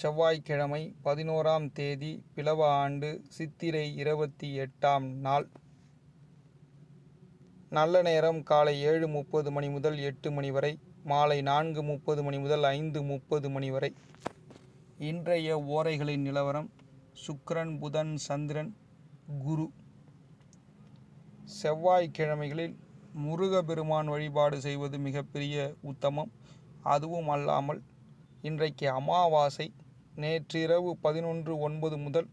செவ்வாய்க்கிழமை பதினோராம் தேதி பிளவ ஆண்டு சித்திரை இருபத்தி எட்டாம் நாள் நல்ல நேரம் காலை ஏழு முப்பது மணி முதல் எட்டு மணி வரை மாலை நான்கு முப்பது மணி முதல் ஐந்து முப்பது மணி வரை இன்றைய ஓரைகளின் நிலவரம் சுக்கரன் புதன் சந்திரன் குரு செவ்வாய்க்கிழமைகளில் முருகபெருமான் வழிபாடு செய்வது மிகப்பெரிய உத்தமம் அதுவும் அல்லாமல் இன்றைக்கு அமாவாசை நேற்றிரவு பதினொன்று ஒன்பது முதல்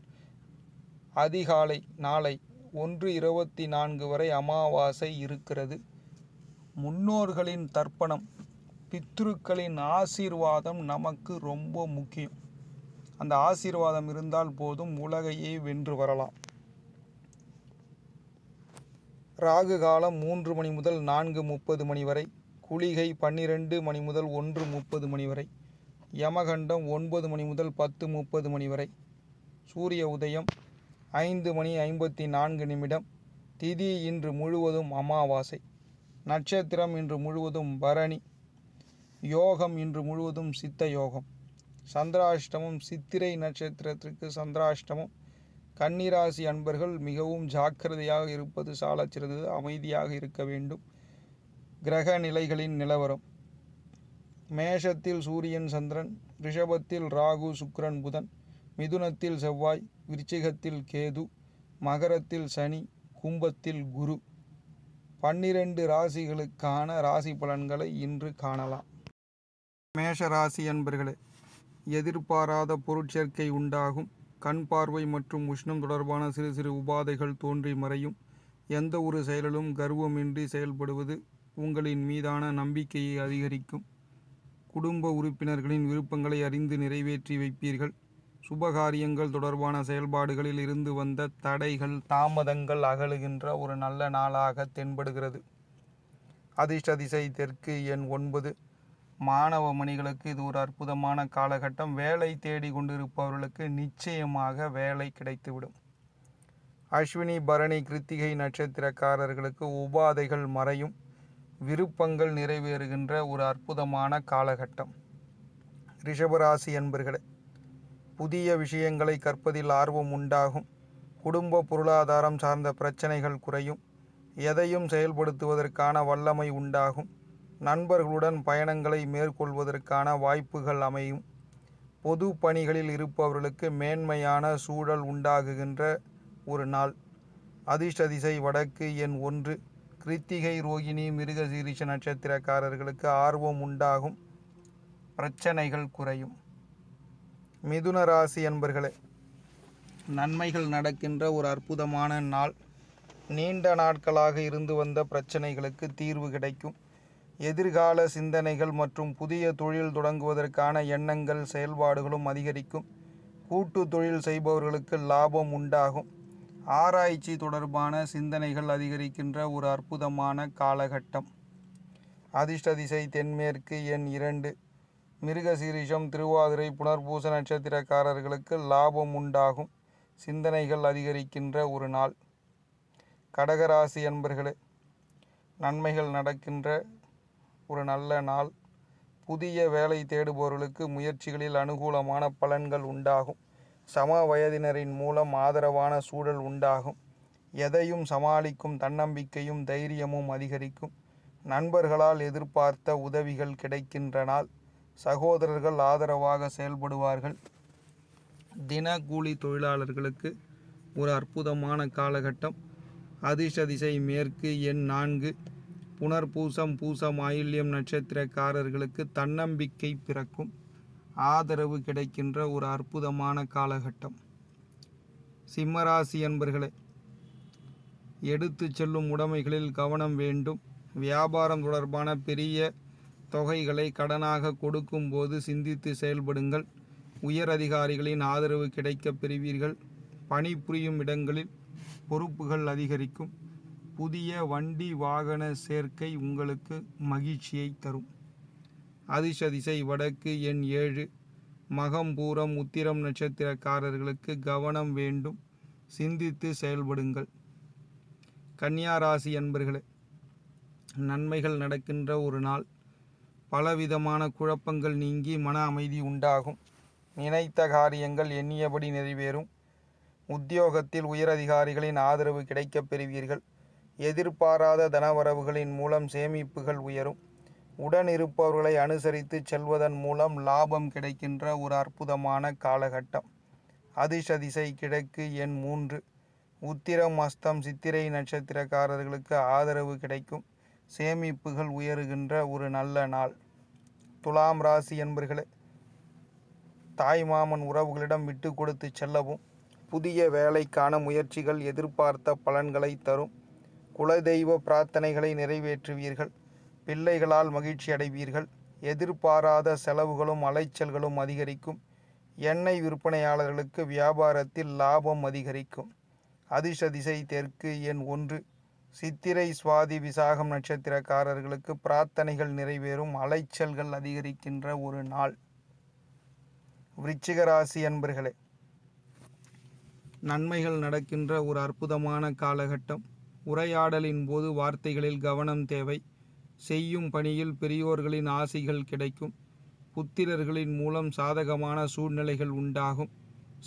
அதிகாலை நாளை ஒன்று இருபத்தி நான்கு வரை அமாவாசை இருக்கிறது முன்னோர்களின் தர்ப்பணம் பித்ருக்களின் ஆசீர்வாதம் நமக்கு ரொம்ப முக்கியம் அந்த ஆசீர்வாதம் இருந்தால் போதும் உலகையே வென்று வரலாம் ராகு காலம் மூன்று மணி முதல் நான்கு முப்பது மணி வரை குளிகை பன்னிரண்டு மணி முதல் ஒன்று முப்பது மணி வரை யமகண்டம் ஒன்பது மணி முதல் பத்து முப்பது மணி வரை சூரிய உதயம் ஐந்து மணி ஐம்பத்தி நான்கு நிமிடம் திதி இன்று முழுவதும் அமாவாசை நட்சத்திரம் இன்று முழுவதும் பரணி யோகம் இன்று முழுவதும் சித்த யோகம் சந்திராஷ்டமம் சித்திரை நட்சத்திரத்திற்கு சந்திராஷ்டமம் கன்னிராசி அன்பர்கள் மிகவும் ஜாக்கிரதையாக இருப்பது சாலச்சிறந்தது அமைதியாக இருக்க வேண்டும் கிரக நிலைகளின் நிலவரம் மேஷத்தில் சூரியன் சந்திரன் ரிஷபத்தில் ராகு சுக்ரன் புதன் மிதுனத்தில் செவ்வாய் விருச்சிகத்தில் கேது மகரத்தில் சனி கும்பத்தில் குரு பன்னிரண்டு ராசிகளுக்கான ராசி பலன்களை இன்று காணலாம் மேஷ ராசி அன்பர்களே எதிர்பாராத பொருட்சேர்க்கை உண்டாகும் கண் பார்வை மற்றும் உஷ்ணம் தொடர்பான சிறு சிறு உபாதைகள் தோன்றி மறையும் எந்த ஒரு செயலிலும் கர்வமின்றி செயல்படுவது உங்களின் மீதான நம்பிக்கையை அதிகரிக்கும் குடும்ப உறுப்பினர்களின் விருப்பங்களை அறிந்து நிறைவேற்றி வைப்பீர்கள் சுபகாரியங்கள் தொடர்பான செயல்பாடுகளில் இருந்து வந்த தடைகள் தாமதங்கள் அகழுகின்ற ஒரு நல்ல நாளாக தென்படுகிறது அதிர்ஷ்ட திசை தெற்கு எண் ஒன்பது மாணவ மணிகளுக்கு இது ஒரு அற்புதமான காலகட்டம் வேலை தேடி கொண்டிருப்பவர்களுக்கு நிச்சயமாக வேலை கிடைத்துவிடும் அஸ்வினி பரணி கிருத்திகை நட்சத்திரக்காரர்களுக்கு உபாதைகள் மறையும் விருப்பங்கள் நிறைவேறுகின்ற ஒரு அற்புதமான காலகட்டம் ரிஷபராசி என்பர்களே புதிய விஷயங்களை கற்பதில் ஆர்வம் உண்டாகும் குடும்ப பொருளாதாரம் சார்ந்த பிரச்சனைகள் குறையும் எதையும் செயல்படுத்துவதற்கான வல்லமை உண்டாகும் நண்பர்களுடன் பயணங்களை மேற்கொள்வதற்கான வாய்ப்புகள் அமையும் பொது பணிகளில் இருப்பவர்களுக்கு மேன்மையான சூழல் உண்டாகுகின்ற ஒரு நாள் அதிர்ஷ்ட திசை வடக்கு எண் ஒன்று கிருத்திகை ரோகிணி மிருகசீரிஷ நட்சத்திரக்காரர்களுக்கு ஆர்வம் உண்டாகும் பிரச்சனைகள் குறையும் மிதுன ராசி என்பர்களே நன்மைகள் நடக்கின்ற ஒரு அற்புதமான நாள் நீண்ட நாட்களாக இருந்து வந்த பிரச்சனைகளுக்கு தீர்வு கிடைக்கும் எதிர்கால சிந்தனைகள் மற்றும் புதிய தொழில் தொடங்குவதற்கான எண்ணங்கள் செயல்பாடுகளும் அதிகரிக்கும் கூட்டு தொழில் செய்பவர்களுக்கு லாபம் உண்டாகும் ஆராய்ச்சி தொடர்பான சிந்தனைகள் அதிகரிக்கின்ற ஒரு அற்புதமான காலகட்டம் அதிர்ஷ்ட திசை தென்மேற்கு எண் இரண்டு மிருகசீரிஷம் திருவாதிரை புனர்பூச நட்சத்திரக்காரர்களுக்கு லாபம் உண்டாகும் சிந்தனைகள் அதிகரிக்கின்ற ஒரு நாள் கடகராசி என்பர்களே நன்மைகள் நடக்கின்ற ஒரு நல்ல நாள் புதிய வேலை தேடுபவர்களுக்கு முயற்சிகளில் அனுகூலமான பலன்கள் உண்டாகும் சம வயதினரின் மூலம் ஆதரவான சூழல் உண்டாகும் எதையும் சமாளிக்கும் தன்னம்பிக்கையும் தைரியமும் அதிகரிக்கும் நண்பர்களால் எதிர்பார்த்த உதவிகள் கிடைக்கின்றனால் சகோதரர்கள் ஆதரவாக செயல்படுவார்கள் தின கூலி தொழிலாளர்களுக்கு ஒரு அற்புதமான காலகட்டம் அதிர்ஷ திசை மேற்கு எண் நான்கு புனர்பூசம் பூசம் ஆயில்யம் நட்சத்திரக்காரர்களுக்கு தன்னம்பிக்கை பிறக்கும் ஆதரவு கிடைக்கின்ற ஒரு அற்புதமான காலகட்டம் சிம்மராசி என்பர்களை எடுத்து செல்லும் உடைமைகளில் கவனம் வேண்டும் வியாபாரம் தொடர்பான பெரிய தொகைகளை கடனாக கொடுக்கும்போது சிந்தித்து செயல்படுங்கள் உயர் அதிகாரிகளின் ஆதரவு கிடைக்க பெறுவீர்கள் பணிபுரியும் இடங்களில் பொறுப்புகள் அதிகரிக்கும் புதிய வண்டி வாகன சேர்க்கை உங்களுக்கு மகிழ்ச்சியை தரும் அதிசதிசை வடக்கு எண் ஏழு மகம்பூரம் உத்திரம் நட்சத்திரக்காரர்களுக்கு கவனம் வேண்டும் சிந்தித்து செயல்படுங்கள் கன்னியாராசி அன்பர்களே நன்மைகள் நடக்கின்ற ஒரு நாள் பலவிதமான குழப்பங்கள் நீங்கி மன அமைதி உண்டாகும் நினைத்த காரியங்கள் எண்ணியபடி நிறைவேறும் உத்தியோகத்தில் உயரதிகாரிகளின் ஆதரவு கிடைக்கப் பெறுவீர்கள் எதிர்பாராத தனவரவுகளின் மூலம் சேமிப்புகள் உயரும் உடன் இருப்பவர்களை அனுசரித்து செல்வதன் மூலம் லாபம் கிடைக்கின்ற ஒரு அற்புதமான காலகட்டம் அதிசதிசை கிழக்கு எண் மூன்று உத்திரம் அஸ்தம் சித்திரை நட்சத்திரக்காரர்களுக்கு ஆதரவு கிடைக்கும் சேமிப்புகள் உயருகின்ற ஒரு நல்ல நாள் துலாம் ராசி என்பர்களே தாய் மாமன் உறவுகளிடம் விட்டு கொடுத்து செல்லவும் புதிய வேலைக்கான முயற்சிகள் எதிர்பார்த்த பலன்களை தரும் குலதெய்வ பிரார்த்தனைகளை நிறைவேற்றுவீர்கள் பிள்ளைகளால் மகிழ்ச்சி அடைவீர்கள் எதிர்பாராத செலவுகளும் அலைச்சல்களும் அதிகரிக்கும் எண்ணெய் விற்பனையாளர்களுக்கு வியாபாரத்தில் லாபம் அதிகரிக்கும் அதிர்ஷ திசை தெற்கு எண் ஒன்று சித்திரை சுவாதி விசாகம் நட்சத்திரக்காரர்களுக்கு பிரார்த்தனைகள் நிறைவேறும் அலைச்சல்கள் அதிகரிக்கின்ற ஒரு நாள் விருச்சிகராசி அன்பர்களே நன்மைகள் நடக்கின்ற ஒரு அற்புதமான காலகட்டம் உரையாடலின் போது வார்த்தைகளில் கவனம் தேவை செய்யும் பணியில் பெரியோர்களின் ஆசைகள் கிடைக்கும் புத்திரர்களின் மூலம் சாதகமான சூழ்நிலைகள் உண்டாகும்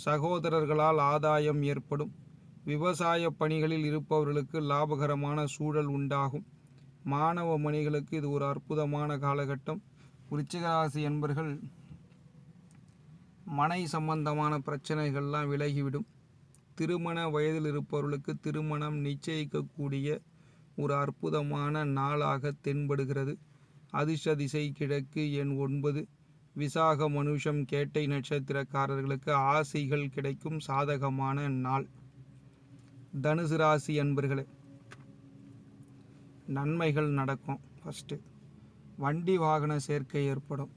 சகோதரர்களால் ஆதாயம் ஏற்படும் விவசாய பணிகளில் இருப்பவர்களுக்கு லாபகரமான சூழல் உண்டாகும் மாணவ மணிகளுக்கு இது ஒரு அற்புதமான காலகட்டம் விருச்சிகராசி என்பர்கள் மனை சம்பந்தமான பிரச்சனைகள்லாம் விலகிவிடும் திருமண வயதில் இருப்பவர்களுக்கு திருமணம் நிச்சயிக்கக்கூடிய ஒரு அற்புதமான நாளாக தென்படுகிறது அதிர்ஷ்ட கிழக்கு என் ஒன்பது விசாக மனுஷம் கேட்டை நட்சத்திரக்காரர்களுக்கு ஆசைகள் கிடைக்கும் சாதகமான நாள் தனுசு ராசி அன்பர்களே நன்மைகள் நடக்கும் ஃபஸ்ட்டு வண்டி வாகன சேர்க்கை ஏற்படும்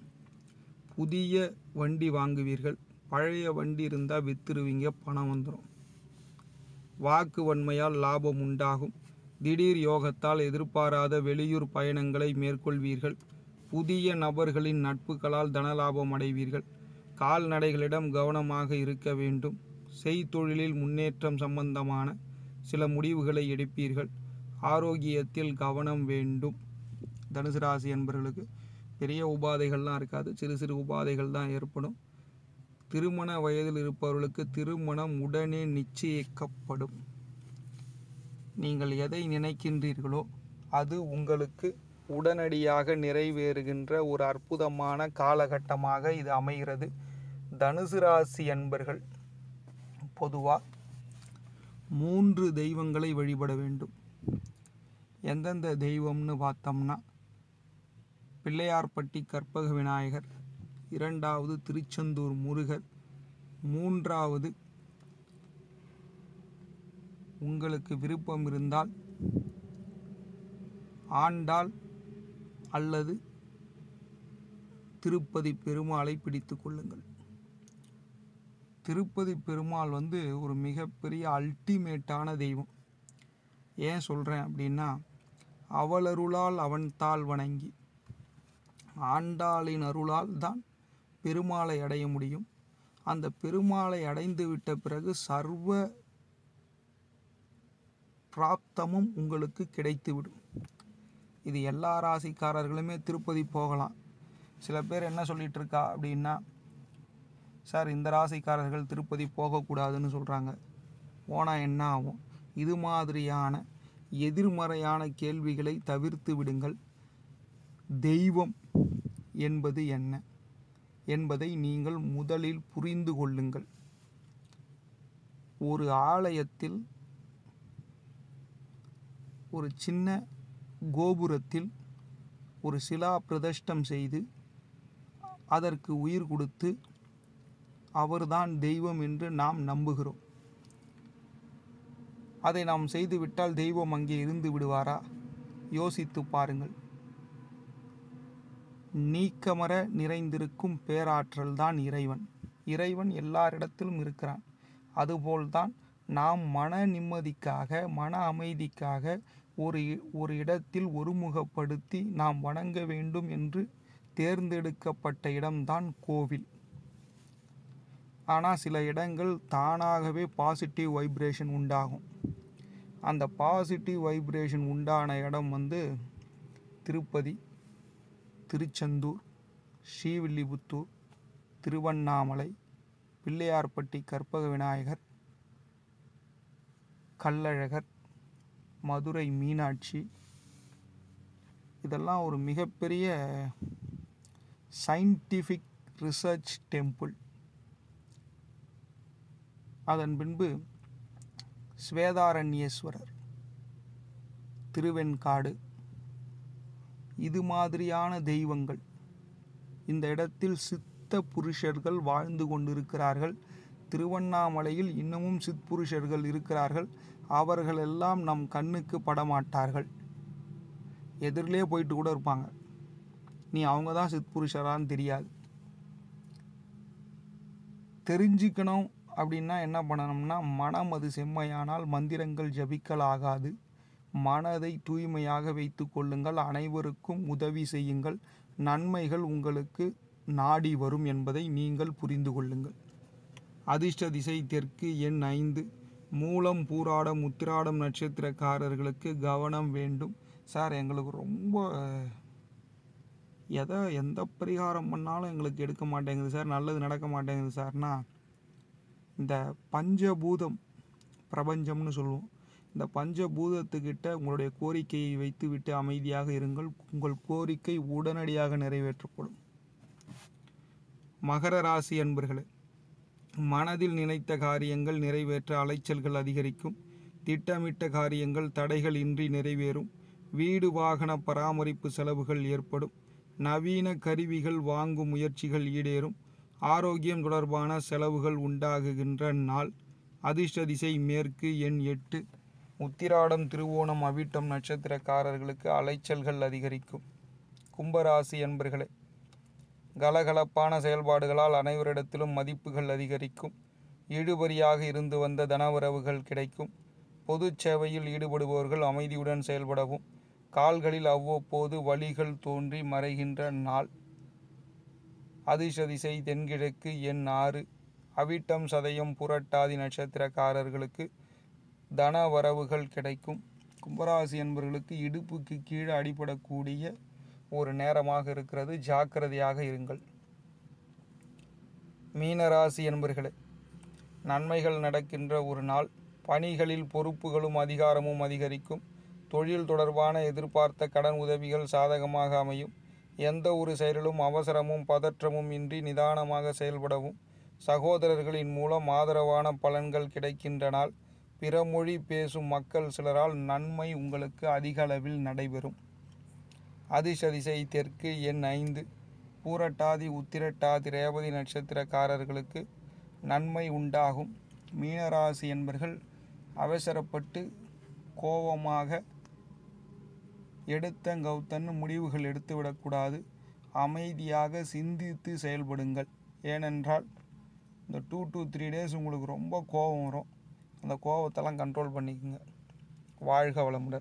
புதிய வண்டி வாங்குவீர்கள் பழைய வண்டி இருந்தால் விற்றுருவீங்க பணம் வந்துடும் வாக்கு வன்மையால் லாபம் உண்டாகும் திடீர் யோகத்தால் எதிர்பாராத வெளியூர் பயணங்களை மேற்கொள்வீர்கள் புதிய நபர்களின் நட்புகளால் தனலாபம் அடைவீர்கள் கால்நடைகளிடம் கவனமாக இருக்க வேண்டும் செய்தொழிலில் முன்னேற்றம் சம்பந்தமான சில முடிவுகளை எடுப்பீர்கள் ஆரோக்கியத்தில் கவனம் வேண்டும் தனுசு ராசி என்பர்களுக்கு பெரிய உபாதைகள்லாம் இருக்காது சிறு சிறு உபாதைகள் தான் ஏற்படும் திருமண வயதில் இருப்பவர்களுக்கு திருமணம் உடனே நிச்சயிக்கப்படும் நீங்கள் எதை நினைக்கின்றீர்களோ அது உங்களுக்கு உடனடியாக நிறைவேறுகின்ற ஒரு அற்புதமான காலகட்டமாக இது அமைகிறது தனுசு ராசி அன்பர்கள் பொதுவாக மூன்று தெய்வங்களை வழிபட வேண்டும் எந்தெந்த தெய்வம்னு பார்த்தோம்னா பிள்ளையார்பட்டி கற்பக விநாயகர் இரண்டாவது திருச்செந்தூர் முருகர் மூன்றாவது உங்களுக்கு விருப்பம் இருந்தால் ஆண்டாள் அல்லது திருப்பதி பெருமாளை பிடித்து கொள்ளுங்கள் திருப்பதி பெருமாள் வந்து ஒரு மிகப்பெரிய அல்டிமேட்டான தெய்வம் ஏன் சொல்கிறேன் அப்படின்னா அவளருளால் அவன் தாள் வணங்கி ஆண்டாளின் அருளால் தான் பெருமாளை அடைய முடியும் அந்த பெருமாளை அடைந்து விட்ட பிறகு சர்வ பிராப்தமும் உங்களுக்கு கிடைத்துவிடும் இது எல்லா ராசிக்காரர்களுமே திருப்பதி போகலாம் சில பேர் என்ன சொல்லிகிட்டு இருக்கா அப்படின்னா சார் இந்த ராசிக்காரர்கள் திருப்பதி போகக்கூடாதுன்னு சொல்கிறாங்க போனால் என்ன ஆகும் இது மாதிரியான எதிர்மறையான கேள்விகளை தவிர்த்து விடுங்கள் தெய்வம் என்பது என்ன என்பதை நீங்கள் முதலில் புரிந்து கொள்ளுங்கள் ஒரு ஆலயத்தில் ஒரு சின்ன கோபுரத்தில் ஒரு சிலா பிரதிஷ்டம் செய்து அதற்கு உயிர் கொடுத்து அவர்தான் தெய்வம் என்று நாம் நம்புகிறோம் அதை நாம் செய்துவிட்டால் தெய்வம் அங்கே இருந்து விடுவாரா யோசித்து பாருங்கள் நீக்கமர நிறைந்திருக்கும் பேராற்றல்தான் இறைவன் இறைவன் எல்லாரிடத்திலும் இருக்கிறான் அதுபோல்தான் நாம் மன நிம்மதிக்காக மன அமைதிக்காக ஒரு ஒரு இடத்தில் ஒருமுகப்படுத்தி நாம் வணங்க வேண்டும் என்று தேர்ந்தெடுக்கப்பட்ட இடம்தான் கோவில் ஆனால் சில இடங்கள் தானாகவே பாசிட்டிவ் வைப்ரேஷன் உண்டாகும் அந்த பாசிட்டிவ் வைப்ரேஷன் உண்டான இடம் வந்து திருப்பதி திருச்செந்தூர் ஸ்ரீவில்லிபுத்தூர் திருவண்ணாமலை பிள்ளையார்பட்டி கற்பக விநாயகர் கல்லழகர் மதுரை மீனாட்சி இதெல்லாம் ஒரு மிகப்பெரிய சயின்டிஃபிக் ரிசர்ச் டெம்பிள் அதன் பின்பு ஸ்வேதாரண்யேஸ்வரர் திருவெண்காடு இது மாதிரியான தெய்வங்கள் இந்த இடத்தில் சித்த புருஷர்கள் வாழ்ந்து கொண்டிருக்கிறார்கள் திருவண்ணாமலையில் இன்னமும் சித்புருஷர்கள் இருக்கிறார்கள் அவர்களெல்லாம் நம் கண்ணுக்கு படமாட்டார்கள் எதிரிலே போயிட்டு கூட இருப்பாங்க நீ அவங்க தான் சித்புருஷரான்னு தெரியாது தெரிஞ்சுக்கணும் அப்படின்னா என்ன பண்ணணும்னா மனம் அது செம்மையானால் மந்திரங்கள் ஜபிக்கல் ஆகாது மனதை தூய்மையாக வைத்து கொள்ளுங்கள் அனைவருக்கும் உதவி செய்யுங்கள் நன்மைகள் உங்களுக்கு நாடி வரும் என்பதை நீங்கள் புரிந்து கொள்ளுங்கள் அதிர்ஷ்ட திசை தெற்கு எண் ஐந்து மூலம் பூராடம் உத்திராடம் நட்சத்திரக்காரர்களுக்கு கவனம் வேண்டும் சார் எங்களுக்கு ரொம்ப எதை எந்த பரிகாரம் பண்ணாலும் எங்களுக்கு எடுக்க மாட்டேங்குது சார் நல்லது நடக்க மாட்டேங்குது சார்னா இந்த பஞ்சபூதம் பிரபஞ்சம்னு சொல்லுவோம் இந்த பஞ்சபூதத்துக்கிட்ட உங்களுடைய கோரிக்கையை வைத்துவிட்டு அமைதியாக இருங்கள் உங்கள் கோரிக்கை உடனடியாக நிறைவேற்றப்படும் மகர ராசி அன்பர்களே மனதில் நினைத்த காரியங்கள் நிறைவேற்ற அலைச்சல்கள் அதிகரிக்கும் திட்டமிட்ட காரியங்கள் தடைகள் இன்றி நிறைவேறும் வீடு வாகன பராமரிப்பு செலவுகள் ஏற்படும் நவீன கருவிகள் வாங்கும் முயற்சிகள் ஈடேறும் ஆரோக்கியம் தொடர்பான செலவுகள் உண்டாகுகின்ற நாள் அதிர்ஷ்ட திசை மேற்கு எண் எட்டு உத்திராடம் திருவோணம் அவிட்டம் நட்சத்திரக்காரர்களுக்கு அலைச்சல்கள் அதிகரிக்கும் கும்பராசி என்பர்களே கலகலப்பான செயல்பாடுகளால் அனைவரிடத்திலும் மதிப்புகள் அதிகரிக்கும் இழுபறியாக இருந்து வந்த தனவரவுகள் கிடைக்கும் பொது சேவையில் ஈடுபடுபவர்கள் அமைதியுடன் செயல்படவும் கால்களில் அவ்வப்போது வழிகள் தோன்றி மறைகின்ற நாள் அதிசதிசை தென்கிழக்கு எண் ஆறு அவிட்டம் சதயம் புரட்டாதி நட்சத்திரக்காரர்களுக்கு தன வரவுகள் கிடைக்கும் கும்பராசி என்பவர்களுக்கு இடுப்புக்கு கீழே அடிபடக்கூடிய ஒரு நேரமாக இருக்கிறது ஜாக்கிரதையாக இருங்கள் மீனராசி என்பர்களே நன்மைகள் நடக்கின்ற ஒரு நாள் பணிகளில் பொறுப்புகளும் அதிகாரமும் அதிகரிக்கும் தொழில் தொடர்பான எதிர்பார்த்த கடன் உதவிகள் சாதகமாக அமையும் எந்த ஒரு செயலிலும் அவசரமும் பதற்றமும் இன்றி நிதானமாக செயல்படவும் சகோதரர்களின் மூலம் ஆதரவான பலன்கள் கிடைக்கின்ற நாள் பேசும் மக்கள் சிலரால் நன்மை உங்களுக்கு அதிக அளவில் நடைபெறும் அதிசதிசை தெற்கு எண் ஐந்து பூரட்டாதி உத்திரட்டாதி ரேவதி நட்சத்திரக்காரர்களுக்கு நன்மை உண்டாகும் மீனராசி என்பர்கள் அவசரப்பட்டு கோபமாக எடுத்த முடிவுகள் எடுத்துவிடக்கூடாது அமைதியாக சிந்தித்து செயல்படுங்கள் ஏனென்றால் இந்த டூ டூ த்ரீ டேஸ் உங்களுக்கு ரொம்ப கோபம் வரும் அந்த கோபத்தெல்லாம் கண்ட்ரோல் பண்ணிக்கோங்க வாழ்க வளமுடன்